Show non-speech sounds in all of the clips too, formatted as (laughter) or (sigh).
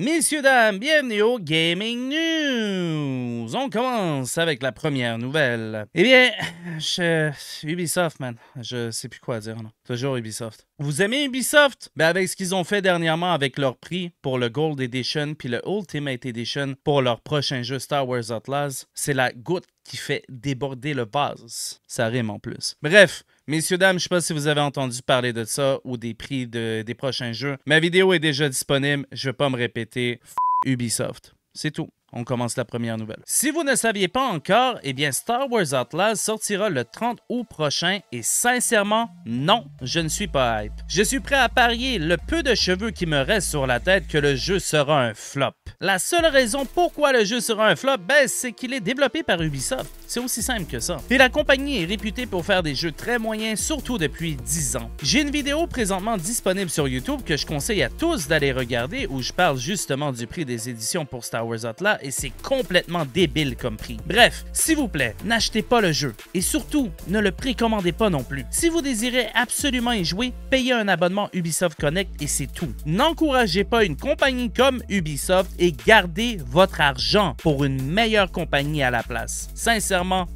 Messieurs, dames, bienvenue au Gaming News! On commence avec la première nouvelle. Eh bien, (laughs) je... Ubisoft, man. Je sais plus quoi dire, non? Toujours Ubisoft. Vous aimez Ubisoft? Ben avec ce qu'ils ont fait dernièrement avec leur prix pour le Gold Edition puis le Ultimate Edition pour leur prochain jeu Star Wars Atlas, c'est la goutte qui fait déborder le vase. Ça rime en plus. Bref, Messieurs, dames, je ne sais pas si vous avez entendu parler de ça ou des prix des prochains jeux. Ma vidéo est déjà disponible. Je ne vais pas me répéter. F Ubisoft. C'est tout on commence la première nouvelle. Si vous ne saviez pas encore, eh bien Star Wars Atlas sortira le 30 août prochain et sincèrement, non, je ne suis pas hype. Je suis prêt à parier le peu de cheveux qui me reste sur la tête que le jeu sera un flop. La seule raison pourquoi le jeu sera un flop, ben, c'est qu'il est développé par Ubisoft. C'est aussi simple que ça. Et la compagnie est réputée pour faire des jeux très moyens, surtout depuis 10 ans. J'ai une vidéo présentement disponible sur YouTube que je conseille à tous d'aller regarder où je parle justement du prix des éditions pour Star Wars Atlas et c'est complètement débile comme prix. Bref, s'il vous plaît, n'achetez pas le jeu et surtout, ne le précommandez pas non plus. Si vous désirez absolument y jouer, payez un abonnement Ubisoft Connect et c'est tout. N'encouragez pas une compagnie comme Ubisoft et gardez votre argent pour une meilleure compagnie à la place. Sincèrement,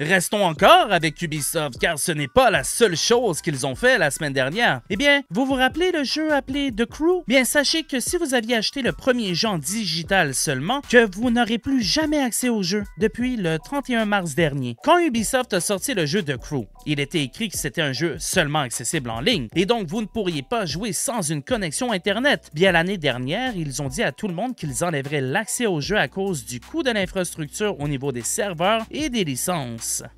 Restons encore avec Ubisoft, car ce n'est pas la seule chose qu'ils ont fait la semaine dernière. Eh bien, vous vous rappelez le jeu appelé The Crew? Bien, sachez que si vous aviez acheté le premier jeu en digital seulement, que vous n'aurez plus jamais accès au jeu depuis le 31 mars dernier. Quand Ubisoft a sorti le jeu The Crew, il était écrit que c'était un jeu seulement accessible en ligne, et donc vous ne pourriez pas jouer sans une connexion Internet. Bien, l'année dernière, ils ont dit à tout le monde qu'ils enlèveraient l'accès au jeu à cause du coût de l'infrastructure au niveau des serveurs et des listes.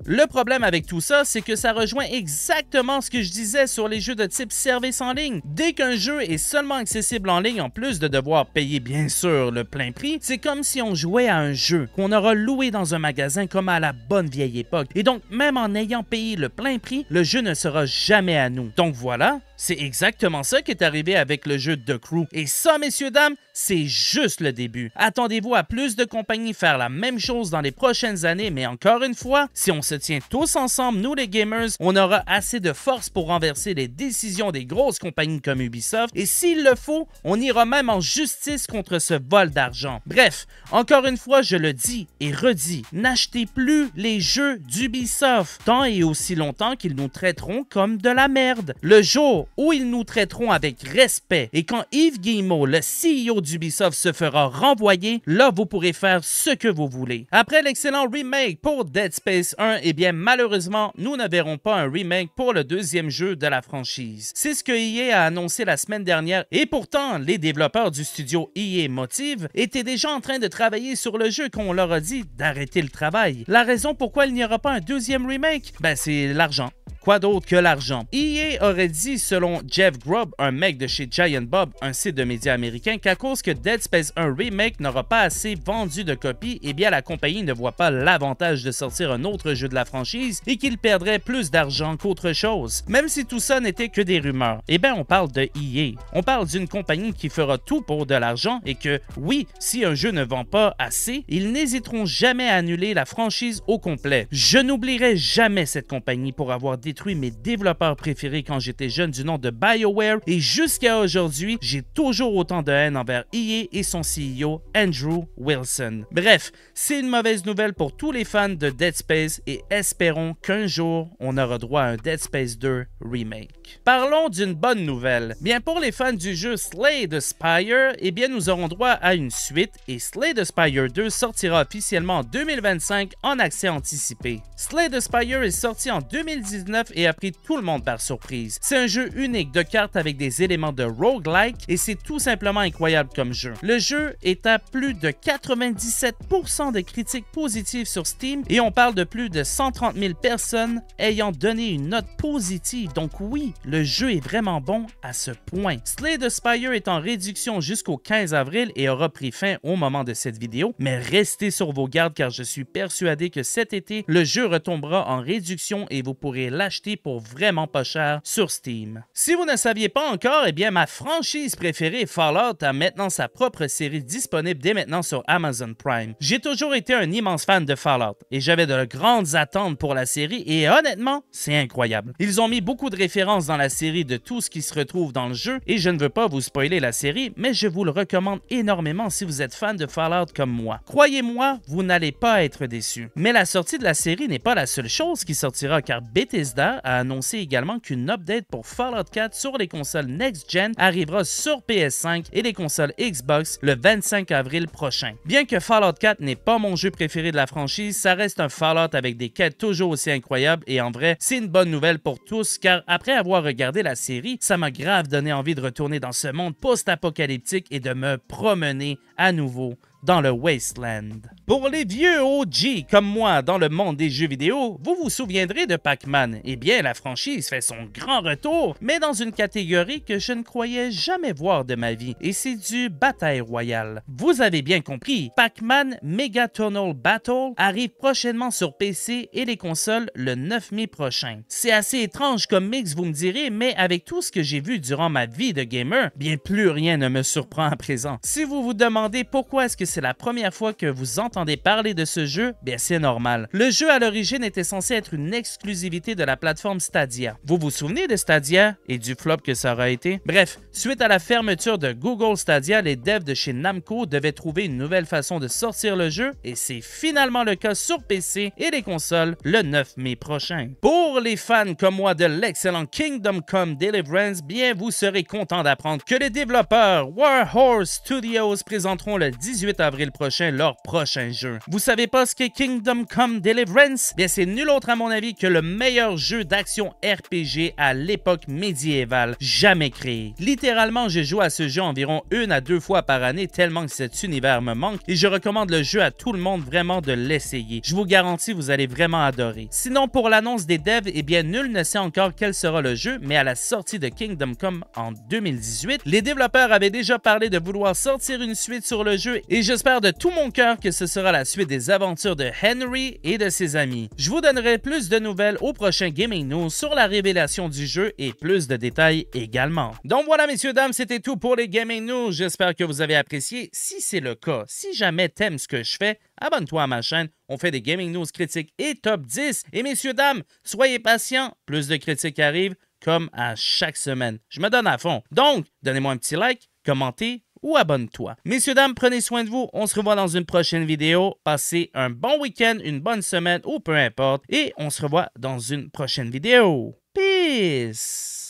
Le problème avec tout ça, c'est que ça rejoint exactement ce que je disais sur les jeux de type service en ligne. Dès qu'un jeu est seulement accessible en ligne, en plus de devoir payer bien sûr le plein prix, c'est comme si on jouait à un jeu qu'on aura loué dans un magasin comme à la bonne vieille époque. Et donc, même en ayant payé le plein prix, le jeu ne sera jamais à nous. Donc voilà, c'est exactement ça qui est arrivé avec le jeu de The Crew. Et ça, messieurs, dames, c'est juste le début. Attendez-vous à plus de compagnies faire la même chose dans les prochaines années, mais encore une fois, si on se tient tous ensemble, nous les gamers, on aura assez de force pour renverser les décisions des grosses compagnies comme Ubisoft, et s'il le faut, on ira même en justice contre ce vol d'argent. Bref, encore une fois, je le dis et redis, n'achetez plus les jeux d'Ubisoft, tant et aussi longtemps qu'ils nous traiteront comme de la merde. Le jour où ils nous traiteront avec respect. Et quand Yves Guillemot, le CEO d'Ubisoft, se fera renvoyer, là, vous pourrez faire ce que vous voulez. Après l'excellent remake pour Dead Space 1, eh bien, malheureusement, nous ne verrons pas un remake pour le deuxième jeu de la franchise. C'est ce que EA a annoncé la semaine dernière et pourtant, les développeurs du studio EA Motive étaient déjà en train de travailler sur le jeu qu'on leur a dit d'arrêter le travail. La raison pourquoi il n'y aura pas un deuxième remake, ben c'est l'argent. Quoi d'autre que l'argent? EA aurait dit, selon Jeff Grubb, un mec de chez Giant Bob, un site de médias américains, qu'à cause que Dead Space 1 Remake n'aura pas assez vendu de copies, eh bien la compagnie ne voit pas l'avantage de sortir un autre jeu de la franchise et qu'il perdrait plus d'argent qu'autre chose, même si tout ça n'était que des rumeurs. Eh bien, on parle de EA. On parle d'une compagnie qui fera tout pour de l'argent et que, oui, si un jeu ne vend pas assez, ils n'hésiteront jamais à annuler la franchise au complet. Je n'oublierai jamais cette compagnie pour avoir dit détruit mes développeurs préférés quand j'étais jeune du nom de BioWare et jusqu'à aujourd'hui, j'ai toujours autant de haine envers EA et son CEO Andrew Wilson. Bref, c'est une mauvaise nouvelle pour tous les fans de Dead Space et espérons qu'un jour, on aura droit à un Dead Space 2 remake. Parlons d'une bonne nouvelle. Bien pour les fans du jeu Slay the Spire, eh bien nous aurons droit à une suite et Slay the Spire 2 sortira officiellement en 2025 en accès anticipé. Slay the Spire est sorti en 2019 et a pris tout le monde par surprise. C'est un jeu unique de cartes avec des éléments de roguelike et c'est tout simplement incroyable comme jeu. Le jeu est à plus de 97% de critiques positives sur Steam et on parle de plus de 130 000 personnes ayant donné une note positive. Donc oui, le jeu est vraiment bon à ce point. Slay the Spire est en réduction jusqu'au 15 avril et aura pris fin au moment de cette vidéo, mais restez sur vos gardes car je suis persuadé que cet été, le jeu retombera en réduction et vous pourrez l'acheter pour vraiment pas cher sur Steam. Si vous ne saviez pas encore, eh bien ma franchise préférée Fallout a maintenant sa propre série disponible dès maintenant sur Amazon Prime. J'ai toujours été un immense fan de Fallout et j'avais de grandes attentes pour la série et honnêtement, c'est incroyable. Ils ont mis beaucoup de références dans la série de tout ce qui se retrouve dans le jeu et je ne veux pas vous spoiler la série, mais je vous le recommande énormément si vous êtes fan de Fallout comme moi. Croyez-moi, vous n'allez pas être déçu. Mais la sortie de la série n'est pas la seule chose qui sortira car Bethesda a annoncé également qu'une update pour Fallout 4 sur les consoles next-gen arrivera sur PS5 et les consoles Xbox le 25 avril prochain. Bien que Fallout 4 n'est pas mon jeu préféré de la franchise, ça reste un Fallout avec des quêtes toujours aussi incroyables et en vrai, c'est une bonne nouvelle pour tous car après avoir regardé la série, ça m'a grave donné envie de retourner dans ce monde post-apocalyptique et de me promener à nouveau dans le Wasteland. Pour les vieux OG comme moi dans le monde des jeux vidéo, vous vous souviendrez de Pac-Man. Eh bien, la franchise fait son grand retour, mais dans une catégorie que je ne croyais jamais voir de ma vie, et c'est du bataille royale. Vous avez bien compris, Pac-Man Tunnel Battle arrive prochainement sur PC et les consoles le 9 mai prochain. C'est assez étrange comme mix, vous me direz, mais avec tout ce que j'ai vu durant ma vie de gamer, bien plus rien ne me surprend à présent. Si vous vous demandez pourquoi est-ce que c'est la première fois que vous entendez parler de ce jeu, bien c'est normal. Le jeu à l'origine était censé être une exclusivité de la plateforme Stadia. Vous vous souvenez de Stadia et du flop que ça aura été? Bref, suite à la fermeture de Google Stadia, les devs de chez Namco devaient trouver une nouvelle façon de sortir le jeu et c'est finalement le cas sur PC et les consoles le 9 mai prochain. Pour les fans comme moi de l'excellent Kingdom Come Deliverance, bien vous serez content d'apprendre que les développeurs Warhorse Studios présenteront le 18 avril prochain leur prochain jeu. Vous savez pas ce qu'est Kingdom Come Deliverance? Bien, c'est nul autre à mon avis que le meilleur jeu d'action RPG à l'époque médiévale jamais créé. Littéralement, je joue à ce jeu environ une à deux fois par année tellement que cet univers me manque et je recommande le jeu à tout le monde vraiment de l'essayer. Je vous garantis, vous allez vraiment adorer. Sinon, pour l'annonce des devs, eh bien, nul ne sait encore quel sera le jeu, mais à la sortie de Kingdom Come en 2018, les développeurs avaient déjà parlé de vouloir sortir une suite sur le jeu et je j'espère de tout mon cœur que ce sera la suite des aventures de Henry et de ses amis. Je vous donnerai plus de nouvelles au prochain Gaming News sur la révélation du jeu et plus de détails également. Donc voilà, messieurs, dames, c'était tout pour les Gaming News. J'espère que vous avez apprécié. Si c'est le cas, si jamais t'aimes ce que je fais, abonne-toi à ma chaîne. On fait des gaming news critiques et top 10. Et messieurs, dames, soyez patients. Plus de critiques arrivent comme à chaque semaine. Je me donne à fond. Donc, donnez-moi un petit like, commentez, ou abonne-toi. Messieurs, dames, prenez soin de vous. On se revoit dans une prochaine vidéo. Passez un bon week-end, une bonne semaine ou peu importe. Et on se revoit dans une prochaine vidéo. Peace!